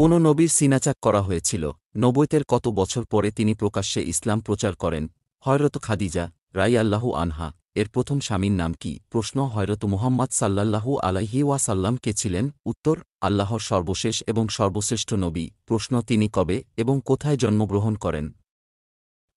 কোন নবীর সিনাচাক করা হয়েছিল নবৈতের কত বছর পরে তিনি প্রকাশ্যে ইসলাম প্রচার করেন হয়রত খাদিজা রাই আল্লাহু আনহা এর প্রথম স্বামীর নাম কি প্রশ্ন হয়রত মোহাম্মদ সাল্লাল্লাহু আলাহি ওয়াসাল্লাম কে ছিলেন উত্তর আল্লাহর সর্বশেষ এবং সর্বশ্রেষ্ঠ নবী প্রশ্ন তিনি কবে এবং কোথায় জন্মগ্রহণ করেন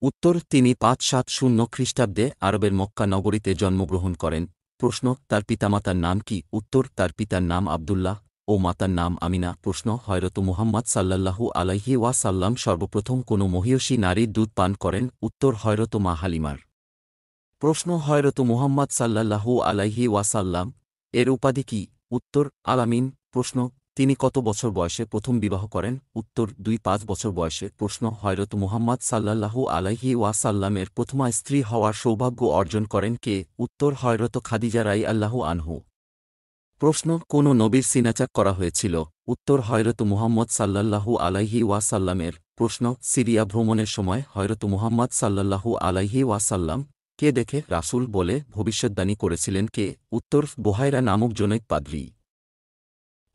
উত্তর তিনি পাঁচ সাত শূন্য খ্রিস্টাব্দে আরবের মক্কা নগরীতে জন্মগ্রহণ করেন প্রশ্ন তার পিতামাতার নাম কি উত্তর তার পিতার নাম আবদুল্লাহ ও মাতার নাম আমিনা প্রশ্ন হয়রত মুহাম্মদ সাল্লাহু আলাইহি ওয়াসাল্লাম সর্বপ্রথম কোনো মহিয়সী নারী দুধ পান করেন উত্তর হয়রত মা হালিমার প্রশ্ন হয়রত মুহাম্মদ সাল্লাহু আলাইহি ওয়াসাল্লাম এর উপাধি কি উত্তর আলামিন প্রশ্ন তিনি কত বছর বয়সে প্রথম বিবাহ করেন উত্তর দুই পাঁচ বছর বয়সে প্রশ্ন হয়রত মুহাম্মদ সাল্লাহু আলাইহি ওয়াসাল্লামের প্রথমা স্ত্রী হওয়ার সৌভাগ্য অর্জন করেন কে উত্তর হয়রত খাদিজা রাই আল্লাহু আনহু প্রশ্ন কোন নবীর সিনাচাক করা হয়েছিল উত্তর হয়রত মুহাম্মদ সাল্লাল্লাহু আলাইহি ওয়াসাল্লামের প্রশ্ন সিরিয়া ভ্রমণের সময় হয়রত মুহাম্মদ সাল্লাল্লাহু আলাইহি ওয়াসাল্লাম কে দেখে রাসুল বলে ভবিষ্যদ্বাণী করেছিলেন কে উত্তর বোহাইরা নামক জনৈক পাদ্রী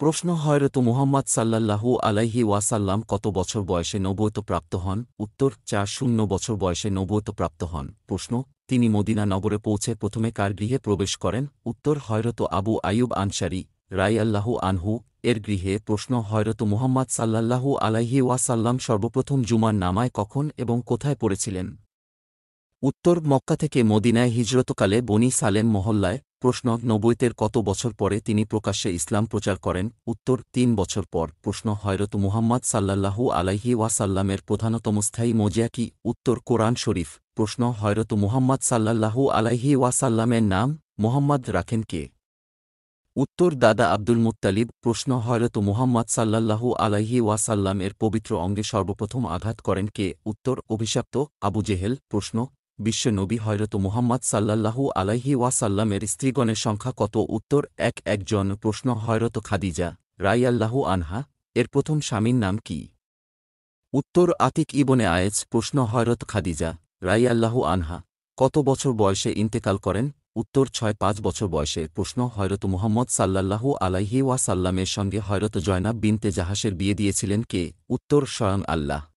প্রশ্ন হয়রত মুহাম্মদ সাল্লাল্লাহু আলাইহি ওয়াসাল্লাম কত বছর বয়সে নবৈত প্রাপ্ত হন উত্তর চার শূন্য বছর বয়সে নবৈত প্রাপ্ত হন প্রশ্ন তিনি মদিনা নগরে পৌঁছে প্রথমে কার গৃহে প্রবেশ করেন উত্তর হয়রত আবু আয়ুব আনসারি রাই আল্লাহু আনহু এর গৃহে প্রশ্ন হয়রত মুহাম্মদ সাল্লাল্লাহু আলাইহি ওয়াসাল্লাম সর্বপ্রথম জুমার নামায় কখন এবং কোথায় পড়েছিলেন উত্তর মক্কা থেকে মদিনায় হিজরতকালে বনি সালেম মহল্লায় প্রশ্ন নবৈতের কত বছর পরে তিনি প্রকাশ্যে ইসলাম প্রচার করেন উত্তর তিন বছর পর প্রশ্ন হয়রত মুহাম্মদ সাল্লাল্লাহু আলাইহি ওয়াসাল্লামের প্রধানতম স্থায়ী মজিয়া কি উত্তর কোরআন শরীফ প্রশ্ন হয়রত মুহাম্মদ সাল্লাহু আলাইহি ওয়াসাল্লামের নাম মোহাম্মদ রাখেন কে উত্তর দাদা আব্দুল মুত্তালিব প্রশ্ন হয়রত মুহাম্মদ সাল্লাল্লাহু আলাইহি ওয়াসাল্লাম এর পবিত্র অঙ্গে সর্বপ্রথম আঘাত করেন কে উত্তর অভিশাপ্ত আবু জেহেল প্রশ্ন বিশ্ব নবী হয়রত মুহাম্মদ সাল্লাল্লাহু আলাইহি ওয়াসাল্লামের স্ত্রীগণের সংখ্যা কত উত্তর এক একজন প্রশ্ন হয়রত খাদিজা রাই আল্লাহু আনহা এর প্রথম স্বামীর নাম কি উত্তর আতিক ইবনে আয়েজ প্রশ্ন হয়রত খাদিজা রাইয়াল্লাহু আনহা কত বছর বয়সে ইন্তেকাল করেন উত্তর ছয় পাঁচ বছর বয়সে প্রশ্ন হয়রত মোহাম্মদ সাল্লাল্লাহু আলাইহি ওয়াসাল্লামের সঙ্গে হয়রত জয়নাব বিনতে জাহাসের বিয়ে দিয়েছিলেন কে উত্তর স্বয়ং আল্লাহ